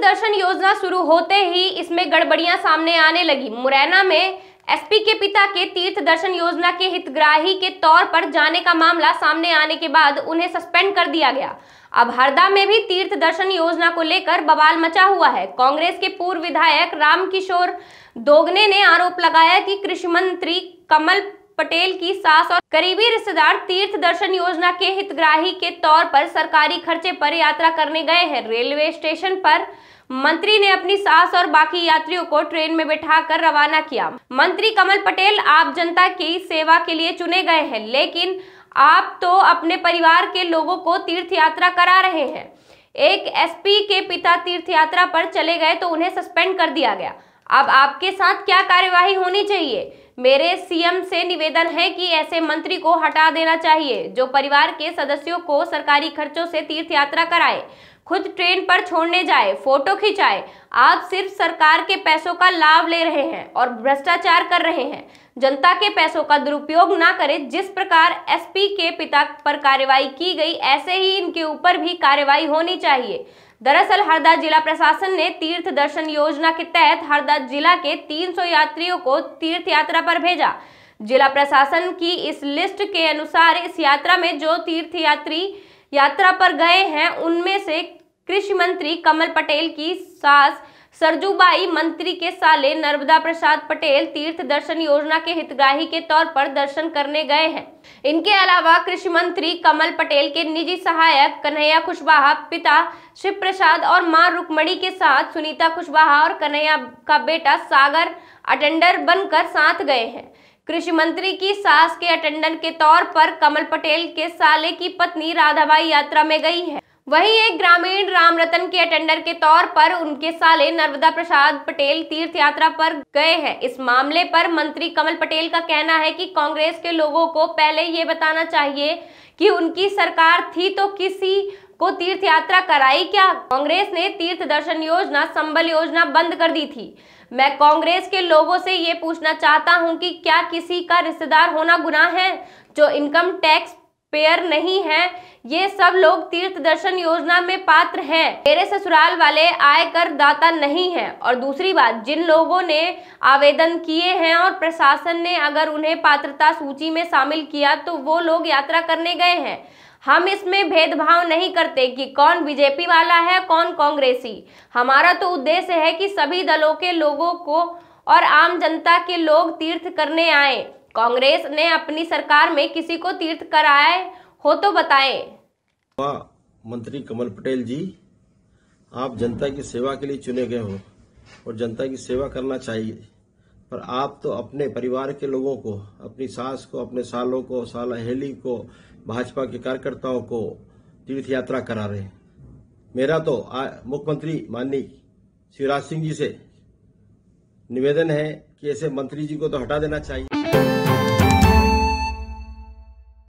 दर्शन योजना शुरू होते ही इसमें गड़बड़ियां सामने आने लगी मुरैना में एसपी के पिता के तीर्थ दर्शन योजना के हितग्राही के तौर पर जाने का मामला सामने आने के बाद उन्हें सस्पेंड कर दिया गया अब हरदा में भी तीर्थ दर्शन योजना को लेकर बवाल मचा हुआ है कांग्रेस के पूर्व विधायक रामकिशोर दोगने ने आरोप लगाया कि कृषि मंत्री कमल पटेल की सास और करीबी रिश्तेदार तीर्थ दर्शन योजना के हितग्राही के तौर पर सरकारी खर्चे पर यात्रा करने गए हैं रेलवे स्टेशन पर मंत्री ने अपनी सास और बाकी यात्रियों को ट्रेन में कर रवाना किया मंत्री कमल पटेल आप जनता की सेवा के लिए चुने गए हैं लेकिन आप तो अपने परिवार के लोगों को तीर्थ यात्रा करा रहे हैं एक एसपी के पिता तीर्थ यात्रा पर चले गए तो उन्हें सस्पेंड कर दिया गया अब आपके साथ क्या कार्यवाही होनी चाहिए मेरे सीएम से निवेदन है कि ऐसे मंत्री को हटा देना चाहिए जो परिवार के सदस्यों को सरकारी खर्चों से तीर्थ यात्रा कराए खुद ट्रेन पर छोड़ने जाए फोटो खिंचाए आप सिर्फ सरकार के पैसों का लाभ ले रहे हैं और भ्रष्टाचार कर रहे हैं जनता के पैसों का दुरुपयोग ना करें जिस प्रकार एसपी के पिता पर कार्रवाई की गई ऐसे ही इनके ऊपर भी कार्रवाई होनी चाहिए दरअसल हरदा जिला प्रशासन ने तीर्थ दर्शन योजना के तहत हरदा जिला के 300 यात्रियों को तीर्थ यात्रा पर भेजा जिला प्रशासन की इस लिस्ट के अनुसार इस यात्रा में जो तीर्थ यात्री यात्रा पर गए हैं उनमें से कृषि मंत्री कमल पटेल की सास सरजूबाई मंत्री के साले नर्मदा प्रसाद पटेल तीर्थ दर्शन योजना के हितग्राही के तौर पर दर्शन करने गए हैं इनके अलावा कृषि मंत्री कमल पटेल के निजी सहायक कन्हैया कुशवाहा पिता शिव प्रसाद और मां रुकमणी के साथ सुनीता कुशवाहा और कन्हैया का बेटा सागर अटेंडर बनकर साथ गए हैं कृषि मंत्री की सास के अटेंडेंट के तौर पर कमल पटेल के साले की पत्नी राधाबाई यात्रा में गई है वहीं एक ग्रामीण राम रतन के अटेंडर के तौर पर उनके साले नर्मदा प्रसाद पटेल तीर्थ यात्रा पर गए हैं इस मामले पर मंत्री कमल पटेल का कहना है कि कांग्रेस के लोगों को पहले ये बताना चाहिए कि उनकी सरकार थी तो किसी को तीर्थ यात्रा कराई क्या कांग्रेस ने तीर्थ दर्शन योजना संबल योजना बंद कर दी थी मैं कांग्रेस के लोगों से ये पूछना चाहता हूँ कि क्या किसी का रिश्तेदार होना गुना है जो इनकम टैक्स पेयर नहीं है ये सब लोग तीर्थ दर्शन योजना में पात्र हैं मेरे ससुराल वाले आय कर दाता नहीं हैं और दूसरी बात जिन लोगों ने आवेदन किए हैं और प्रशासन ने अगर उन्हें पात्रता सूची में शामिल किया तो वो लोग यात्रा करने गए हैं हम इसमें भेदभाव नहीं करते कि कौन बीजेपी वाला है कौन कांग्रेसी हमारा तो उद्देश्य है कि सभी दलों के लोगों को और आम जनता के लोग तीर्थ करने आए कांग्रेस ने अपनी सरकार में किसी को तीर्थ कराए हो तो बताएं मंत्री कमल पटेल जी आप जनता की सेवा के लिए चुने गए हो और जनता की सेवा करना चाहिए पर आप तो अपने परिवार के लोगों को अपनी सास को अपने सालों को साल हेली को भाजपा के कार्यकर्ताओं को तीर्थ यात्रा करा रहे हैं मेरा तो मुख्यमंत्री माननीय शिवराज सिंह जी से निवेदन है कि ऐसे मंत्री जी को तो हटा देना चाहिए